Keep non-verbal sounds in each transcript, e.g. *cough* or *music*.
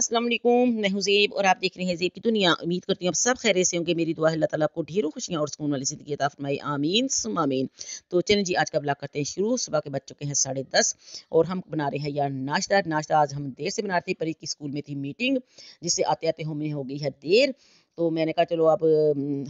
अस्सलाम वालेकुम मैं हूं जेब और आप देख रहे हैं जेब की दुनिया उम्मीद करती हूँ आप सब खैर से होंगे मेरी दुआ अल्लाह ताला आपको ढेरों खुशियाँ और सुकून वाली ज़िंदगी अता फरमाए आमीन आमीन तो चलिए जी आज का ब्लॉग करते हैं शुरू सुबह के बज चुके हैं साढ़े दस और हम बना रहे हैं यार नाश्ता नाश्ता आज हम देर से बनाते परी की स्कूल में थी मीटिंग जिससे आते आते हमें हो गई है देर तो मैंने कहा चलो आप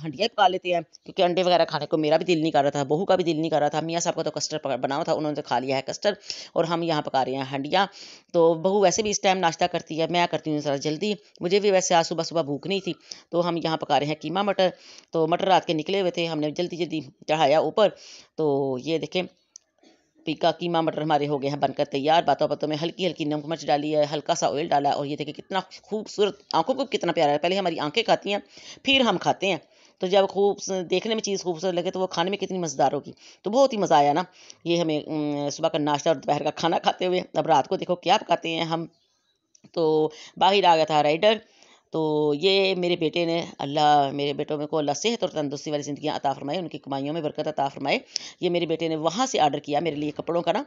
हंडिया पका लेते हैं क्योंकि अंडे वगैरह खाने को मेरा भी दिल नहीं कर रहा था बहू का भी दिल नहीं कर रहा था मियाँ साहब का तो कस्टर्ड बना था उन्होंने तो खा लिया है कस्टर्ड और हम यहाँ पका रहे हैं हंडिया तो बहू वैसे भी इस टाइम नाश्ता करती है मैं करती हूँ ज़रा जल्दी मुझे भी वैसे आज सुबह सुबह भूख नहीं थी तो हम यहाँ पका रहे हैं कीमा मटर तो मटर रात के निकले हुए थे हमने जल्दी जल्दी चढ़ाया ऊपर तो ये देखें पीका कीमा मटर हमारे हो गए हैं बनकर तैयार बातों बातों में हल्की हल्की नमक मिर्च डाली है हल्का सा ऑयल डाला है और ये देखिए कितना खूबसूरत आंखों को कितना प्यारा है पहले हमारी आंखें खाती हैं फिर हम खाते हैं तो जब खूब देखने में चीज़ खूबसूरत लगे तो वो खाने में कितनी मज़ेदार होगी तो बहुत ही मज़ा आया ना ये हमें सुबह का नाश्ता और दोपहर का खाना खाते हुए अब रात को देखो क्या पकाते हैं हम तो बाहर आ गया था राइडर तो ये मेरे बेटे ने अल्लाह मेरे बेटों में को अल्लाह सेहत और तंदुरुस्ती वाली ज़िंदगी अता फरमाए उनकी कमाइयों में बरकत अता फरमाए ये मेरे बेटे ने वहाँ से आर्डर किया मेरे लिए कपड़ों का ना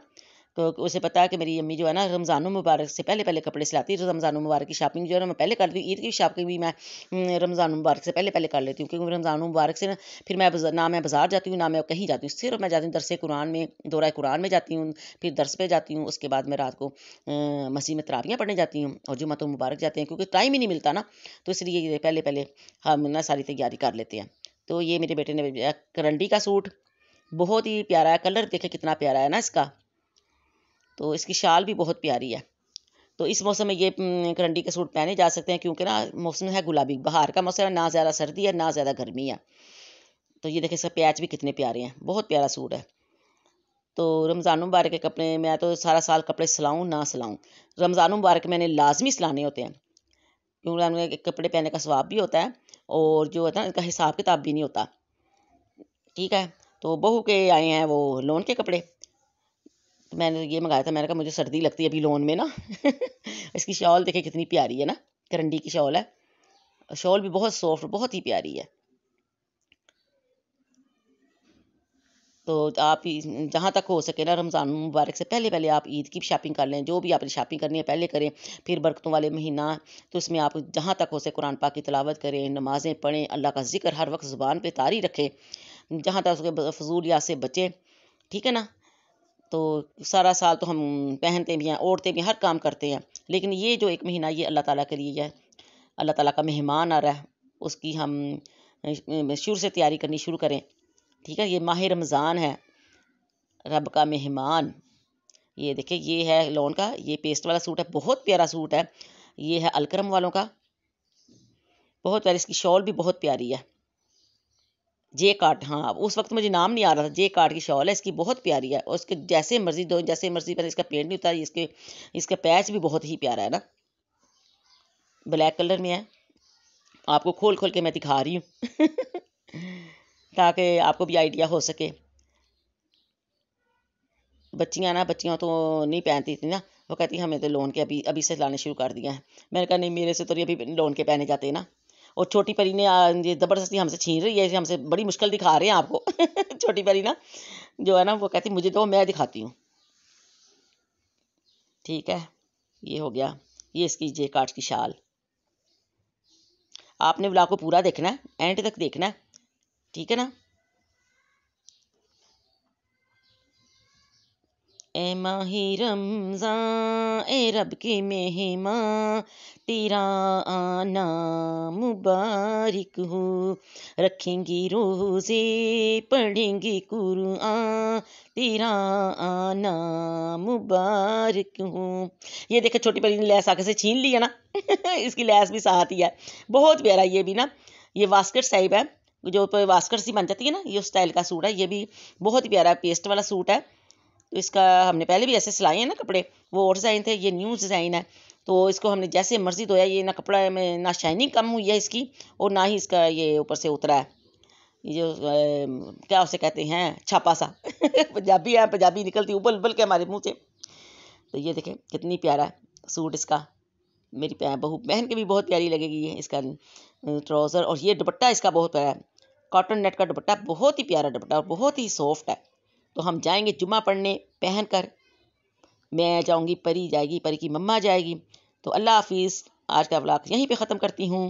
तो उसे पता है कि मेरी अम्मी जो है ना रमज़ान मुबारक से पहले पहले कपड़े सिलाती है तो रमज़ान मुबारक की शॉपिंग जो है ना मैं पहले करती हूँ ईद की शॉपिंग भी मैं रमज़ान मुबारक से पहले पहले कर लेती हूँ क्योंकि रमज़ान मुबारक से ना फिर मैं ना मैं बाज़ार जाती हूँ ना मैं कहीं जाती हूँ सिर्फ मैं जाती हूँ दरस कुरान में दौरा कुरान में जाती हूँ फिर दरस पे जाती हूँ उसके बाद मैं रात को मसीह में तराबियाँ पढ़ने जाती हूँ और जुम्मत मुबारक जाते हैं क्योंकि टाइम ही नहीं मिलता ना तो इसलिए पहले पहले हम ना सारी तैयारी कर लेते हैं तो ये मेरे बेटे ने करंडी का सूट बहुत ही प्यारा है कलर देखे कितना प्यारा है ना इसका तो इसकी शाल भी बहुत प्यारी है तो इस मौसम में ये करंडी के सूट पहने जा सकते हैं क्योंकि ना मौसम है गुलाबी बाहर का मौसम है ना ज़्यादा सर्दी है ना ज़्यादा गर्मी है तो ये देखें इसका प्याज भी कितने प्यारे हैं बहुत प्यारा सूट है तो रमज़ान मुबारक के कपड़े मैं तो सारा साल कपड़े सिलाऊँ ना सिलाऊँ रमज़ान मुबारक मैंने लाजमी सिलाने होते हैं क्योंकि कपड़े पहनने का स्वाब भी होता है और जो होता है इनका हिसाब किताब भी नहीं होता ठीक है तो बहू के आए हैं वो लोन के कपड़े मैंने ये मंगाया था मैंने कहा मुझे सर्दी लगती है अभी लोन में ना *laughs* इसकी शॉल देखे कितनी प्यारी है ना करंडी की शॉल है शॉल भी बहुत सॉफ्ट बहुत ही प्यारी है तो आप जहाँ तक हो सके ना रमज़ान मुबारक से पहले पहले आप ईद की शॉपिंग कर लें जो भी आपने शॉपिंग करनी है पहले करें फिर बरकतों वाले महीना तो उसमें आप जहाँ तक हो सके कुरान पाक की तलावत करें नमाज़ें पढ़ें अल्लाह का जिक्र हर वक्त ज़ुबान पे तारी रखें जहाँ तक उसके या से बचें ठीक है ना तो सारा साल तो हम पहनते भी हैं ओढ़ते भी हैं हर काम करते हैं लेकिन ये जो एक महीना ये अल्लाह ताला के लिए है अल्लाह ताला का मेहमान आ रहा है उसकी हम शुरू से तैयारी करनी शुरू करें ठीक है ये माह रमज़ान है रब का मेहमान ये देखिए ये है लोन का ये पेस्ट वाला सूट है बहुत प्यारा सूट है ये है अलक्रम वालों का बहुत प्यारी इसकी शॉल भी बहुत प्यारी है जे काट हाँ उस वक्त मुझे नाम नहीं आ रहा था जे काट की शॉल है इसकी बहुत प्यारी है और उसके जैसे मर्जी दो जैसे मर्जी पर इसका पेंट नहीं उतार इसके इसका पैच भी बहुत ही प्यारा है ना ब्लैक कलर में है आपको खोल खोल के मैं दिखा रही हूँ *laughs* ताकि आपको भी आइडिया हो सके बच्चियाँ ना बच्चियाँ तो नहीं पहनती थी ना वो कहती हमें तो लोन के अभी अभी से लाने शुरू कर दिया है मैंने कहा नहीं मेरे से तो नहीं अभी लोन के पहने जाते ना और छोटी परी ने ये ज़बरदस्ती हमसे छीन रही है हमसे बड़ी मुश्किल दिखा रहे हैं आपको *laughs* छोटी परी ना जो है ना वो कहती मुझे दो मैं दिखाती हूँ ठीक है ये हो गया ये इसकी जे काट की शाल आपने ब्लॉग को पूरा देखना है एंड तक देखना है ठीक है ना माह रमज़ा ए रब के मेहमा तेरा आना मुबारक हो रखेंगी रोज़े पढ़ेंगी कुरान तेरा आना मुबारक हो ये देखे छोटी बड़ी ने लैस आके से छीन लिया ना *laughs* इसकी लैस भी साथ ही है बहुत प्यारा ये भी ना ये वास्कट साहिब है जो वास्कट सी बन जाती है ना ये उस स्टाइल का सूट है ये भी बहुत ही प्यारा पेस्ट वाला सूट है तो इसका हमने पहले भी ऐसे सिलाए हैं ना कपड़े वो और डिज़ाइन थे ये न्यू डिज़ाइन है तो इसको हमने जैसे मर्जी धोया ये ना कपड़ा में ना शाइनिंग कम हुई है इसकी और ना ही इसका ये ऊपर से उतरा है ये जो ए, क्या उसे कहते हैं छापा सा *laughs* पंजाबी है पंजाबी निकलती उबल उबल के हमारे मुँह से तो ये देखें कितनी प्यारा है सूट इसका मेरी बहू बहन के भी बहुत प्यारी लगेगी ये इसका ट्राउज़र और ये दुपट्टा इसका बहुत प्यारा है कॉटन नेट का दुपट्टा बहुत ही प्यारा दुपट्टा और बहुत ही सॉफ्ट है तो हम जाएंगे जुमा पढ़ने पहन कर मैं जाऊँगी परी जाएगी परी की मम्मा जाएगी तो अल्लाह हाफिज़ आज का अवलाक यहीं पर ख़त्म करती हूँ